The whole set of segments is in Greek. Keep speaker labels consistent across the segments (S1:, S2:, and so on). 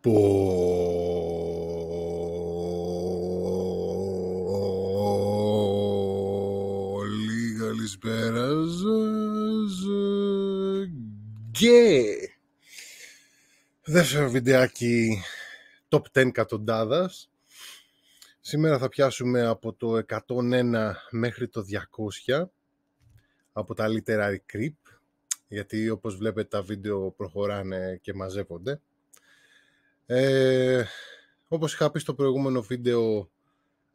S1: Πολύ καλησπέρας σας και δεύτερο βιντεάκι top 10 κατοντάδας Σήμερα θα πιάσουμε από το 101 μέχρι το 200 από τα Literary Creep γιατί όπως βλέπετε τα βίντεο προχωράνε και μαζεύονται ε, όπως είχα πει στο προηγούμενο βίντεο,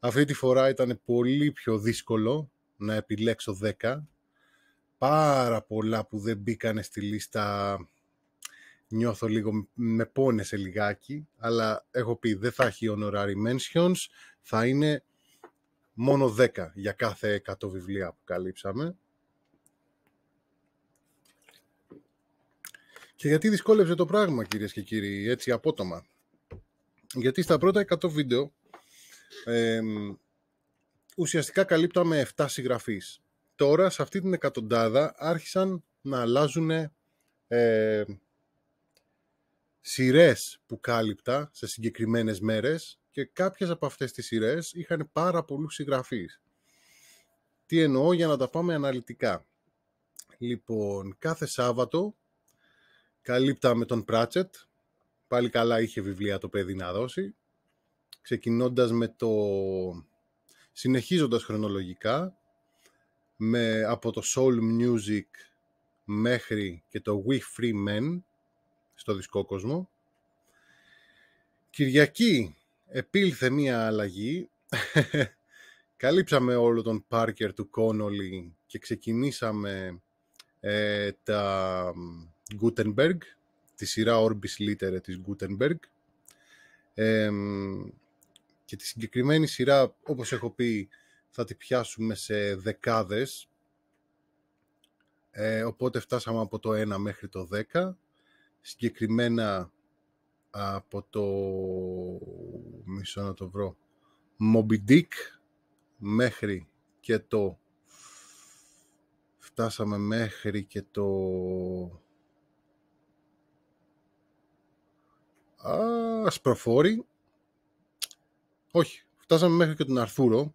S1: αυτή τη φορά ήταν πολύ πιο δύσκολο να επιλέξω 10. Πάρα πολλά που δεν μπήκανε στη λίστα νιώθω λίγο, με πόνεσε λιγάκι, αλλά έχω πει δεν θα έχει honorary mentions, θα είναι μόνο 10 για κάθε 100 βιβλία που καλύψαμε. Και γιατί δυσκόλεψε το πράγμα κυρίες και κύριοι, έτσι απότομα γιατί στα πρώτα 100 βίντεο ουσιαστικά καλύπταμε 7 συγγραφείς. Τώρα, σε αυτή την εκατοντάδα, άρχισαν να αλλάζουν ε, σειρές που κάλυπτα σε συγκεκριμένες μέρες και κάποιες από αυτές τις σειρές είχαν πάρα πολλούς συγγραφείς. Τι εννοώ για να τα πάμε αναλυτικά. Λοιπόν, κάθε Σάββατο καλύπταμε τον Πράτσετ, πάλι καλά είχε βιβλία το παιδί να δώσει. Ξεκινώντας με το... Συνεχίζοντας χρονολογικά, με, από το Soul Music μέχρι και το We Free Men στο δισκό κόσμο. Κυριακή επήλθε μία αλλαγή. Καλύψαμε όλο τον Πάρκερ του Κόνολι και ξεκινήσαμε ε, τα Gutenberg τη σειρά Orbis Littere της Gutenberg. Ε, και τη συγκεκριμένη σειρά, όπως έχω πει, θα τη πιάσουμε σε δεκάδες. Ε, οπότε φτάσαμε από το 1 μέχρι το 10. Συγκεκριμένα από το... Μισό να το βρω. Moby Dick μέχρι και το... Φτάσαμε μέχρι και το Ασπροφόρη. Όχι, φτάσαμε μέχρι και τον Αρθούρο.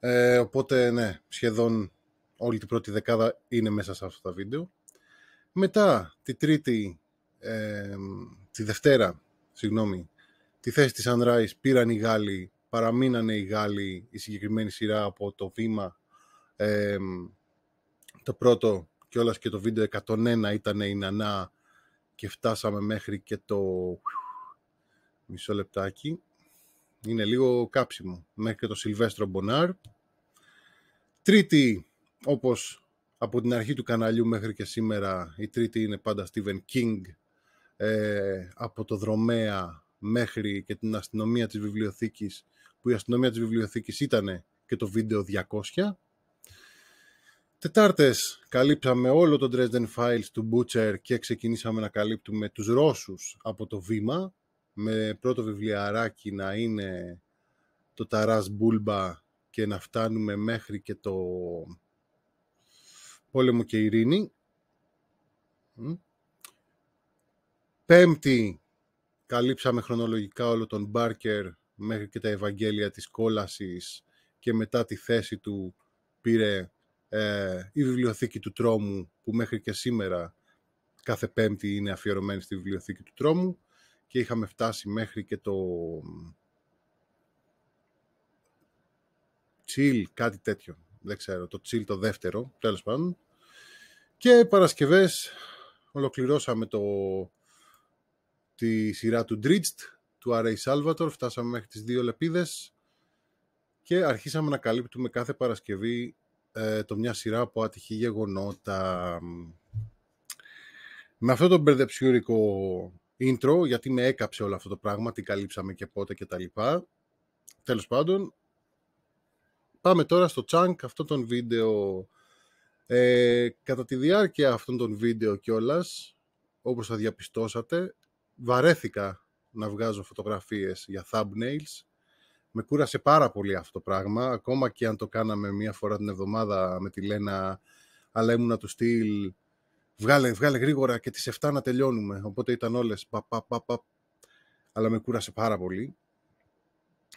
S1: Ε, οπότε, ναι, σχεδόν όλη την πρώτη δεκάδα είναι μέσα σε αυτά τα βίντεο. Μετά, τη τρίτη, ε, τη Δευτέρα, συγγνώμη, τη θέση της Sunrise πήραν οι Γάλλοι, παραμείνανε οι Γάλλοι η συγκεκριμένη σειρά από το βήμα ε, το πρώτο και όλας και το βίντεο 101 ήταν η Νανά και φτάσαμε μέχρι και το μισό λεπτάκι. Είναι λίγο κάψιμο. Μέχρι και το Σιλβέστρο Μπονάρ. Τρίτη, όπως από την αρχή του καναλιού μέχρι και σήμερα, η τρίτη είναι πάντα Steven King. Ε, από το δρομέα μέχρι και την αστυνομία της βιβλιοθήκης, που η αστυνομία της βιβλιοθήκης ήταν και το βίντεο 200. Τετάρτες καλύψαμε όλο το Dresden Files του Butcher και ξεκινήσαμε να καλύπτουμε τους Ρώσους από το βήμα με πρώτο βιβλιαράκι να είναι το Ταράς Μπούλμπα και να φτάνουμε μέχρι και το Πόλεμο και Ειρήνη. Πέμπτη καλύψαμε χρονολογικά όλο τον Μπάρκερ μέχρι και τα Ευαγγέλια της κόλασης και μετά τη θέση του πήρε ε, η βιβλιοθήκη του τρόμου που μέχρι και σήμερα κάθε πέμπτη είναι αφιερωμένη στη βιβλιοθήκη του τρόμου και είχαμε φτάσει μέχρι και το Τσίλ κάτι τέτοιο δεν ξέρω, το Τσίλ το δεύτερο τέλος πάντων και Παρασκευές ολοκληρώσαμε το, τη σειρά του Dridged του R.A. Salvatore, φτάσαμε μέχρι τις δύο λεπίδες και αρχίσαμε να καλύπτουμε κάθε Παρασκευή ε, το μια σειρά από άτυχη γεγονότα. Με αυτό το μπερδεψιούρικο intro, γιατί με έκαψε όλο αυτό το πράγμα, τι καλύψαμε και πότε και τα λοιπά. Τέλος πάντων, πάμε τώρα στο chunk αυτό τον βίντεο. Ε, κατά τη διάρκεια αυτών των βίντεο κιόλας, όπως θα διαπιστώσατε, βαρέθηκα να βγάζω φωτογραφίες για thumbnails με κούρασε πάρα πολύ αυτό το πράγμα, ακόμα και αν το κάναμε μία φορά την εβδομάδα με τη Λένα, αλλά ήμουνα του στυλ, βγάλε, βγάλε γρήγορα και τις 7 να τελειώνουμε, οπότε ήταν όλες πα, πα, πα, πα. αλλά με κούρασε πάρα πολύ.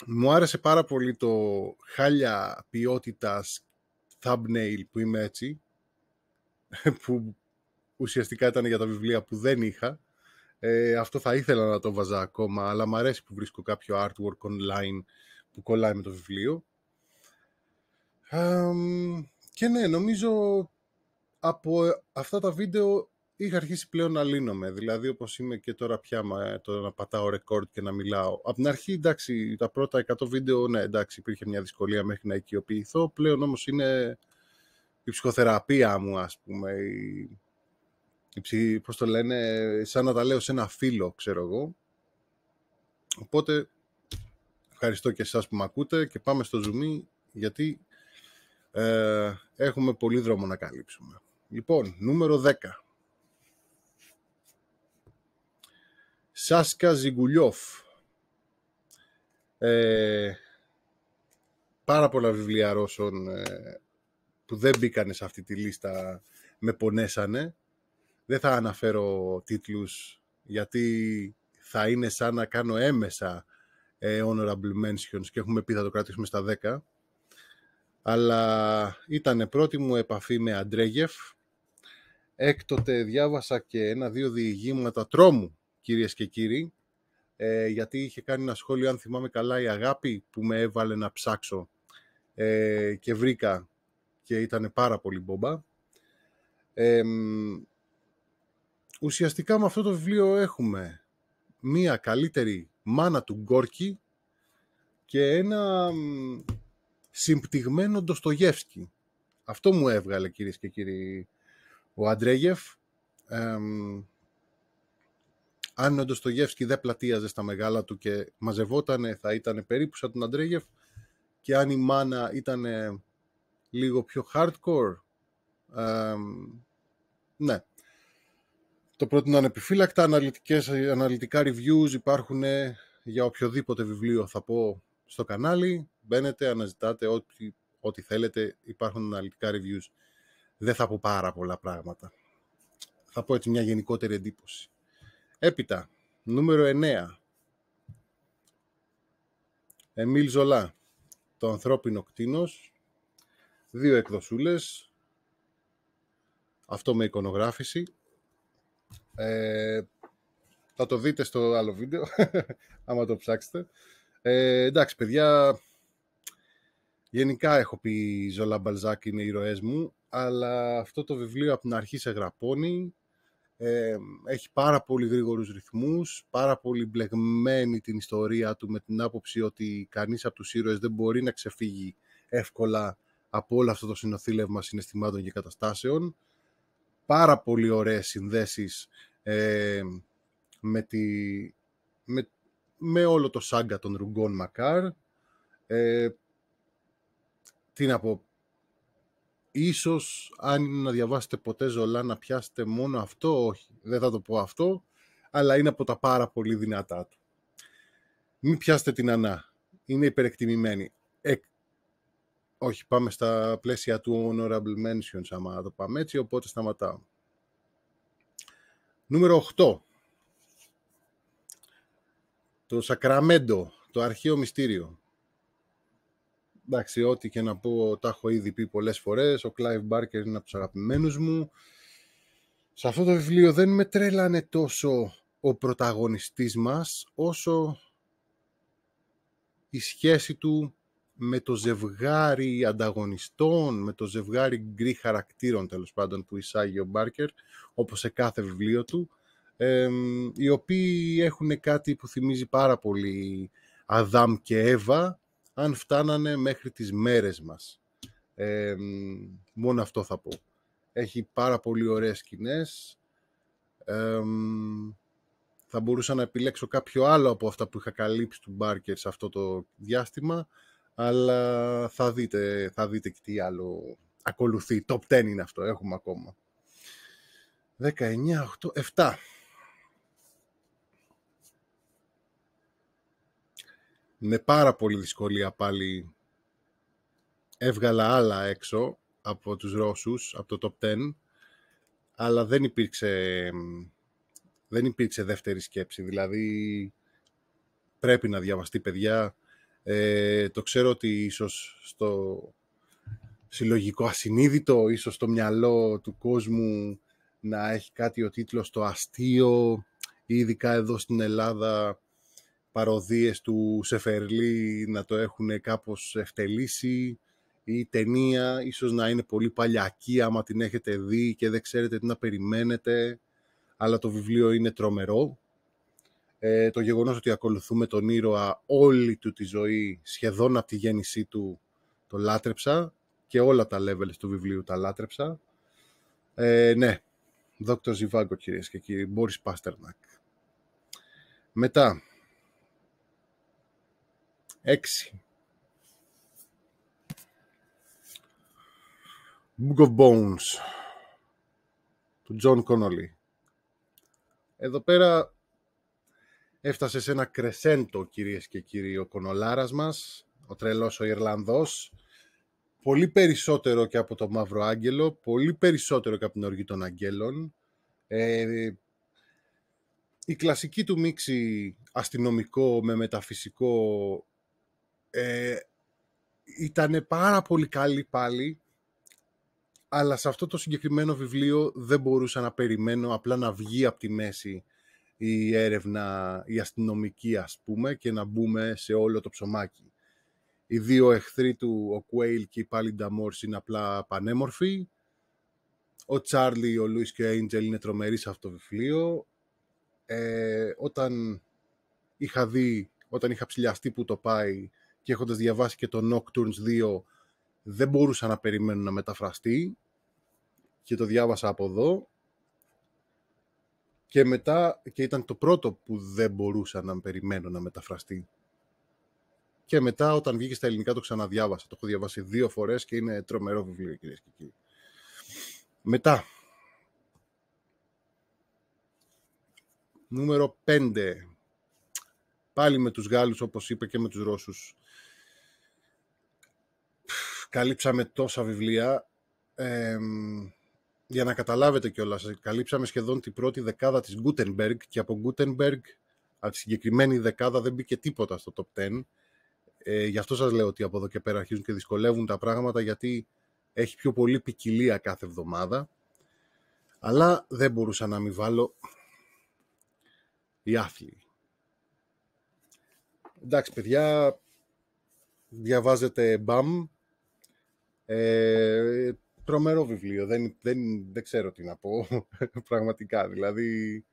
S1: Μου άρεσε πάρα πολύ το χάλια ποιότητας thumbnail που είμαι έτσι, που ουσιαστικά ήταν για τα βιβλία που δεν είχα, ε, αυτό θα ήθελα να το βάζα ακόμα, αλλά μου αρέσει που βρίσκω κάποιο artwork online που κολλάει με το βιβλίο. Ε, και ναι, νομίζω από ε, αυτά τα βίντεο είχα αρχίσει πλέον να λύνομαι. Δηλαδή, όπως είμαι και τώρα πια το να πατάω record και να μιλάω. Από την αρχή, εντάξει, τα πρώτα 100 βίντεο, ναι, εντάξει, υπήρχε μια δυσκολία μέχρι να οικειοποιηθώ. Πλέον όμως είναι η ψυχοθεραπεία μου, ας πούμε, η πώς το λένε, σαν να τα λέω σε ένα φίλο, ξέρω εγώ. Οπότε, ευχαριστώ και εσάς που με ακούτε και πάμε στο Zoom γιατί ε, έχουμε πολύ δρόμο να καλύψουμε. Λοιπόν, νούμερο 10. Σάσκα Ζιγκουλιόφ. Ε, πάρα πολλά βιβλία Ρώσων ε, που δεν μπήκανε σε αυτή τη λίστα με πονέσανε. Δεν θα αναφέρω τίτλους γιατί θα είναι σαν να κάνω έμεσα ε, honorable mentions και έχουμε πει θα το κρατήσουμε στα 10. Αλλά ήταν πρώτη μου επαφή με Αντρέγεφ. Έκτοτε διάβασα και ένα-δύο διηγήματα τρόμου, κυρίες και κύριοι, ε, γιατί είχε κάνει ένα σχόλιο, αν θυμάμαι καλά, η αγάπη που με έβαλε να ψάξω ε, και βρήκα και ήταν πάρα πολύ μπόμπα. Ε, ουσιαστικά με αυτό το βιβλίο έχουμε μία καλύτερη μάνα του Γκόρκι και ένα συμπτυγμένο Ντοστογεύσκι. Αυτό μου έβγαλε κυρίες και κύριοι ο Αντρέγεφ. αν ο Ντοστογεύσκι δεν πλατείαζε στα μεγάλα του και μαζευότανε θα ήταν περίπου σαν τον Αντρέγεφ και αν η μάνα ήταν λίγο πιο hardcore ναι, το είναι ανεπιφύλακτα. Αναλυτικές, αναλυτικά reviews υπάρχουν ε, για οποιοδήποτε βιβλίο θα πω στο κανάλι. Μπαίνετε, αναζητάτε ό,τι, ό,τι θέλετε. Υπάρχουν αναλυτικά reviews. Δεν θα πω πάρα πολλά πράγματα. Θα πω έτσι μια γενικότερη εντύπωση. Έπειτα, νούμερο 9. Εμίλ Ζολά, το ανθρώπινο κτίνος, δύο εκδοσούλες, αυτό με εικονογράφηση, ε, θα το δείτε στο άλλο βίντεο, άμα το ψάξετε. Ε, εντάξει, παιδιά, γενικά έχω πει Ζολά Μπαλζάκ είναι οι ηρωές μου, αλλά αυτό το βιβλίο από την αρχή σε γραπώνει. Ε, έχει πάρα πολύ γρήγορους ρυθμούς, πάρα πολύ μπλεγμένη την ιστορία του με την άποψη ότι κανείς από τους ήρωες δεν μπορεί να ξεφύγει εύκολα από όλο αυτό το συνοθήλευμα συναισθημάτων και καταστάσεων πάρα πολύ ωραίες συνδέσεις ε, με, με, όλο το σάγκα των Ρουγκών Μακάρ. Ε, τι να πω, ίσως αν να διαβάσετε ποτέ ζωλά να πιάσετε μόνο αυτό, όχι, δεν θα το πω αυτό, αλλά είναι από τα πάρα πολύ δυνατά του. Μην πιάσετε την Ανά, είναι υπερεκτιμημένη. Όχι, πάμε στα πλαίσια του honorable mentions, άμα το πάμε έτσι, οπότε σταματάω. Νούμερο 8. Το Σακραμέντο, το αρχαίο μυστήριο. Εντάξει, ό,τι και να πω, το έχω ήδη πει πολλές φορές. Ο Clive Barker είναι από τους αγαπημένους μου. Σε αυτό το βιβλίο δεν με τρέλανε τόσο ο πρωταγωνιστής μας, όσο η σχέση του με το ζευγάρι ανταγωνιστών, με το ζευγάρι γκρι χαρακτήρων τέλος πάντων που εισάγει ο Μπάρκερ, όπως σε κάθε βιβλίο του, οι οποίοι έχουν κάτι που θυμίζει πάρα πολύ Αδάμ και Εύα, αν φτάνανε μέχρι τις μέρες μας. μόνο αυτό θα πω. Έχει πάρα πολύ ωραίες σκηνές. θα μπορούσα να επιλέξω κάποιο άλλο από αυτά που είχα καλύψει του Μπάρκερ σε αυτό το διάστημα αλλά θα δείτε, θα δείτε και τι άλλο ακολουθεί. Top 10 είναι αυτό, έχουμε ακόμα. 19, 8, 7. Με πάρα πολύ δυσκολία πάλι έβγαλα άλλα έξω από τους Ρώσους, από το Top 10, αλλά δεν υπήρξε, δεν υπήρξε δεύτερη σκέψη. Δηλαδή, πρέπει να διαβαστεί, παιδιά, ε, το ξέρω ότι ίσως στο συλλογικό ασυνείδητο, ίσως στο μυαλό του κόσμου να έχει κάτι ο τίτλος το αστείο ειδικά εδώ στην Ελλάδα παροδίες του Σεφερλή να το έχουν κάπως ευτελίσει ή ταινία, ίσως να είναι πολύ παλιακή άμα την έχετε δει και δεν ξέρετε τι να περιμένετε αλλά το βιβλίο είναι τρομερό ε, το γεγονός ότι ακολουθούμε τον ήρωα όλη του τη ζωή, σχεδόν από τη γέννησή του, το λάτρεψα και όλα τα levels του βιβλίου τα λάτρεψα. Ε, ναι, Δόκτωρ Ζιβάγκο κυρίες και κύριοι, Μπόρις Πάστερνακ. Μετά, έξι. Book of Bones του Τζον Κονόλι. Εδώ πέρα Έφτασε σε ένα κρεσέντο, κυρίες και κύριοι, ο κονολάρας μας, ο τρελός ο Ιρλανδός. Πολύ περισσότερο και από το Μαύρο Άγγελο, πολύ περισσότερο και από την Οργή των Αγγέλων. Ε, η κλασική του μίξη αστυνομικό με μεταφυσικό ε, ήταν πάρα πολύ καλή πάλι, αλλά σε αυτό το συγκεκριμένο βιβλίο δεν μπορούσα να περιμένω απλά να βγει από τη μέση η έρευνα, η αστυνομική ας πούμε και να μπούμε σε όλο το ψωμάκι. Οι δύο εχθροί του, ο Κουέιλ και η πάλι Νταμόρς είναι απλά πανέμορφοι. Ο Τσάρλι, ο Λουίς και ο Έιντζελ είναι τρομεροί σε αυτό το βιβλίο. Ε, όταν είχα δει, όταν είχα ψηλιαστεί που το πάει και έχοντας διαβάσει και το Nocturnes 2, δεν μπορούσα να περιμένω να μεταφραστεί και το διάβασα από εδώ και μετά, και ήταν το πρώτο που δεν μπορούσα να περιμένω να μεταφραστεί. Και μετά, όταν βγήκε στα ελληνικά, το ξαναδιάβασα. Το έχω διαβάσει δύο φορές και είναι τρομερό βιβλίο, κυρίες και κύριοι. Μετά. Νούμερο 5. Πάλι με τους Γάλλους, όπως είπε και με τους Ρώσους. Καλύψαμε τόσα βιβλία. Ε, για να καταλάβετε κιόλας, καλύψαμε σχεδόν την πρώτη δεκάδα της Gutenberg και από Gutenberg, από τη συγκεκριμένη δεκάδα δεν μπήκε τίποτα στο top 10. Ε, γι' αυτό σας λέω ότι από εδώ και πέρα αρχίζουν και δυσκολεύουν τα πράγματα γιατί έχει πιο πολύ ποικιλία κάθε εβδομάδα. Αλλά δεν μπορούσα να μην βάλω οι άθλοι. Εντάξει παιδιά, διαβάζετε μπαμ. Ε, τρομερό βιβλίο. Δεν, δεν, δεν ξέρω τι να πω πραγματικά. Δηλαδή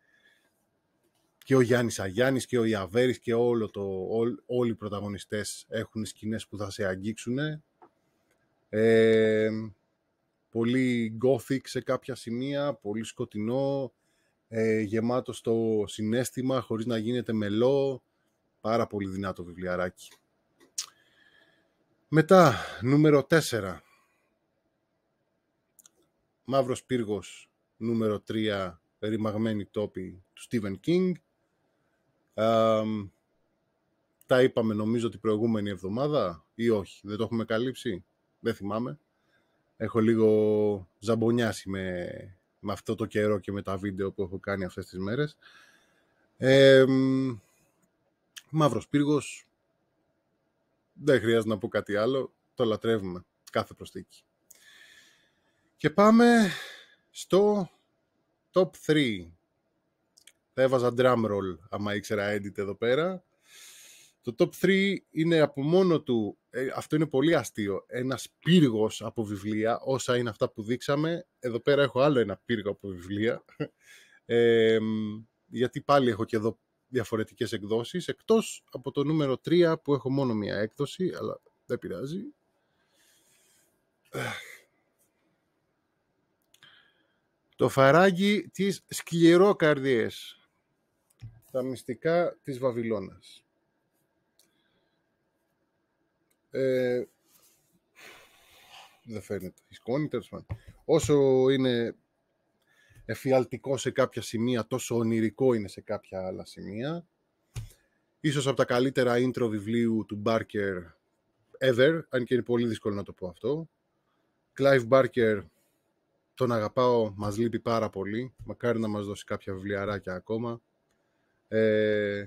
S1: και ο Γιάννης Αγιάννης και ο Ιαβέρης και όλο το, όλοι οι πρωταγωνιστές έχουν σκηνές που θα σε αγγίξουν. Ε, πολύ gothic σε κάποια σημεία, πολύ σκοτεινό, ε, γεμάτο στο συνέστημα, χωρίς να γίνεται μελό. Πάρα πολύ δυνατό βιβλιαράκι. Μετά, νούμερο 4. Μαύρος Πύργος νούμερο 3 ρημαγμένη τόπη του Stephen King. τα είπαμε νομίζω την προηγούμενη εβδομάδα ή όχι, δεν το έχουμε καλύψει, δεν θυμάμαι. Έχω λίγο ζαμπονιάσει με, με αυτό το καιρό και με τα βίντεο που έχω κάνει αυτές τις μέρες. Ε, Μαύρος Πύργος, δεν χρειάζεται να πω κάτι άλλο, το λατρεύουμε κάθε προσθήκη. Και πάμε στο top 3. Θα έβαζα drum roll, άμα ήξερα edit εδώ πέρα. Το top 3 είναι από μόνο του, ε, αυτό είναι πολύ αστείο, ένας πύργος από βιβλία, όσα είναι αυτά που δείξαμε. Εδώ πέρα έχω άλλο ένα πύργο από βιβλία, γιατί πάλι έχω και εδώ διαφορετικές εκδόσεις, εκτός από το νούμερο 3 που έχω μόνο μία έκδοση, αλλά δεν πειράζει. Το φαράγγι της σκληρόκαρδιές. Τα μυστικά της Βαβυλώνας. Ε, δεν φαίνεται. Η σκόνη, τέλος πάντων. Όσο είναι εφιαλτικό σε κάποια σημεία, τόσο ονειρικό είναι σε κάποια άλλα σημεία. Ίσως από τα καλύτερα intro βιβλίου του Μπάρκερ ever, αν και είναι πολύ δύσκολο να το πω αυτό. Clive Barker τον αγαπάω, μας λείπει πάρα πολύ. Μακάρι να μας δώσει κάποια βιβλιαράκια ακόμα. Ε,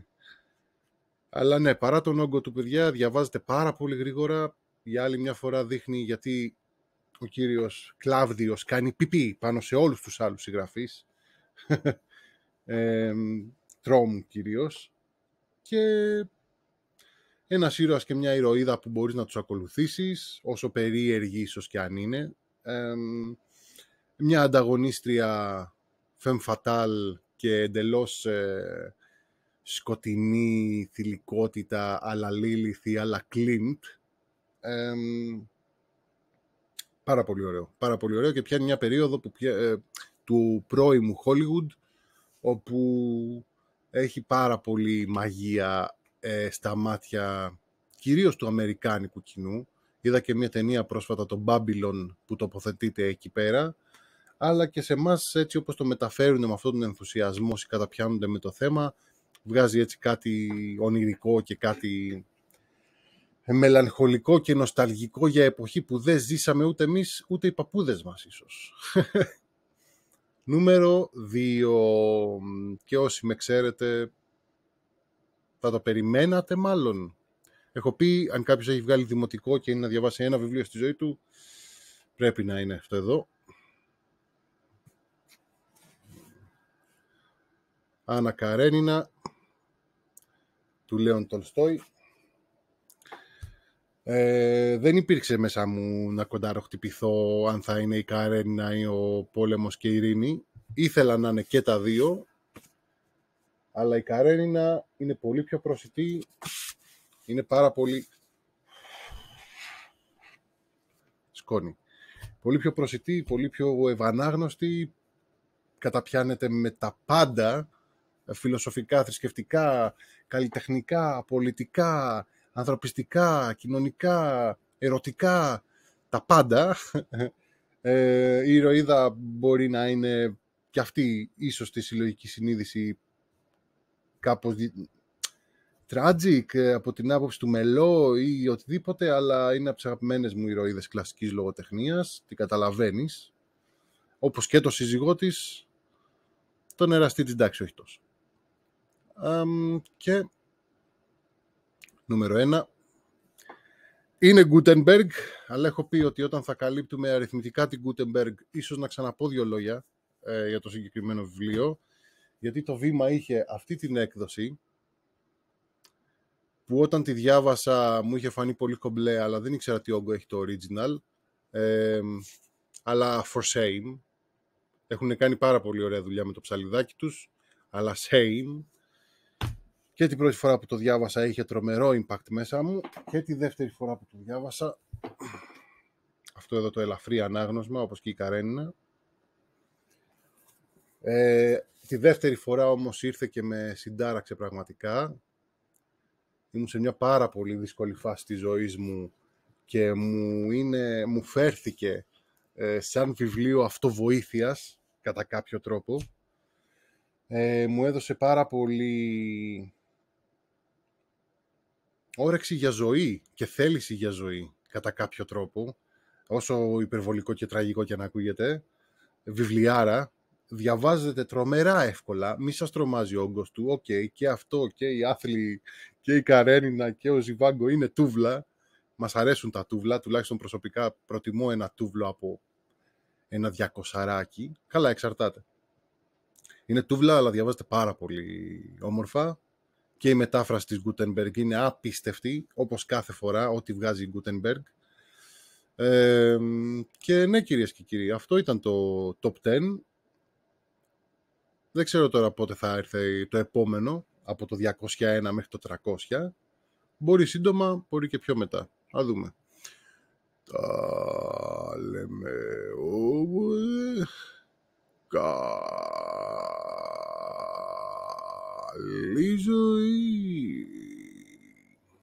S1: αλλά ναι, παρά τον όγκο του παιδιά, διαβάζεται πάρα πολύ γρήγορα. Για άλλη μια φορά δείχνει γιατί ο κύριος Κλάβδιος κάνει πιπί πάνω σε όλους τους άλλους συγγραφείς. ε, τρόμ κυρίως. Και ένας ήρωας και μια ηρωίδα που μπορείς να τους ακολουθήσεις, όσο περίεργη ίσως και αν είναι. Ε, μια ανταγωνίστρια femme fatale και εντελώς ε, σκοτεινή θηλυκότητα αλλά Λίλιθη, αλλά Κλίντ. πάρα πολύ ωραίο. Πάρα πολύ ωραίο και πιάνει μια περίοδο που, ε, του πρώιμου Hollywood όπου έχει πάρα πολύ μαγεία ε, στα μάτια κυρίως του αμερικάνικου κοινού. Είδα και μια ταινία πρόσφατα, το Babylon, που τοποθετείται εκεί πέρα αλλά και σε εμάς έτσι όπως το μεταφέρουν με αυτόν τον ενθουσιασμό, όσοι καταπιάνονται με το θέμα, βγάζει έτσι κάτι ονειρικό και κάτι μελαγχολικό και νοσταλγικό για εποχή που δεν ζήσαμε ούτε εμείς, ούτε οι παππούδες μας ίσως. Νούμερο 2. Και όσοι με ξέρετε, θα το περιμένατε μάλλον. Έχω πει, αν κάποιος έχει βγάλει δημοτικό και είναι να διαβάσει ένα βιβλίο στη ζωή του, πρέπει να είναι αυτό εδώ. Άννα Καρένινα του Λέων Τολστόη. Ε, δεν υπήρξε μέσα μου να κοντάρω χτυπηθώ αν θα είναι η Καρένινα ή ο Πόλεμος και η Ειρήνη. Ήθελα να είναι και τα δύο, αλλά η Καρένινα είναι πολύ πιο προσιτή, είναι πάρα πολύ... Σκόνη. Πολύ πιο προσιτή, πολύ πιο ευανάγνωστη, καταπιάνεται με τα πάντα φιλοσοφικά, θρησκευτικά, καλλιτεχνικά, πολιτικά, ανθρωπιστικά, κοινωνικά, ερωτικά, τα πάντα. Ε, η ηρωίδα μπορεί να είναι και αυτή ίσως τη συλλογική συνείδηση κάπως tragic ε, από την άποψη του μελό ή οτιδήποτε, αλλά είναι από τις αγαπημένες μου ηρωίδες κλασικής λογοτεχνίας, την καταλαβαίνεις. Όπως και το σύζυγό της, τον εραστή της, εντάξει, όχι και νούμερο ένα, είναι Gutenberg, αλλά έχω πει ότι όταν θα καλύπτουμε αριθμητικά την Gutenberg, ίσως να ξαναπώ δύο λόγια ε, για το συγκεκριμένο βιβλίο, γιατί το βήμα είχε αυτή την έκδοση, που όταν τη διάβασα μου είχε φανεί πολύ κομπλέ, αλλά δεν ήξερα τι όγκο έχει το original, αλλά for shame. Έχουν κάνει πάρα πολύ ωραία δουλειά με το ψαλιδάκι τους, αλλά shame και την πρώτη φορά που το διάβασα είχε τρομερό impact μέσα μου και τη δεύτερη φορά που το διάβασα αυτό εδώ το ελαφρύ ανάγνωσμα όπως και η Καρένινα ε, τη δεύτερη φορά όμως ήρθε και με συντάραξε πραγματικά ήμουν σε μια πάρα πολύ δύσκολη φάση της ζωής μου και μου, είναι, μου φέρθηκε ε, σαν βιβλίο αυτοβοήθειας κατά κάποιο τρόπο ε, μου έδωσε πάρα πολύ όρεξη για ζωή και θέληση για ζωή κατά κάποιο τρόπο, όσο υπερβολικό και τραγικό και να ακούγεται, βιβλιάρα, διαβάζεται τρομερά εύκολα, μη σας τρομάζει ο όγκος του, οκ, και αυτό και η Άθλη και η Καρένινα και ο Ζιβάγκο είναι τούβλα, μας αρέσουν τα τούβλα, τουλάχιστον προσωπικά προτιμώ ένα τούβλο από ένα διακοσαράκι, καλά εξαρτάται. Είναι τούβλα, αλλά διαβάζεται πάρα πολύ όμορφα και η μετάφραση της Gutenberg είναι απίστευτη, όπως κάθε φορά ό,τι βγάζει η Gutenberg. και ναι, κυρίες και κύριοι, αυτό ήταν το Top 10. Δεν ξέρω τώρα πότε θα έρθει το επόμενο, από το 201 μέχρι το 300. Μπορεί σύντομα, μπορεί και πιο μετά. Θα δούμε. Τα λέμε όμως... Καλή ζωή.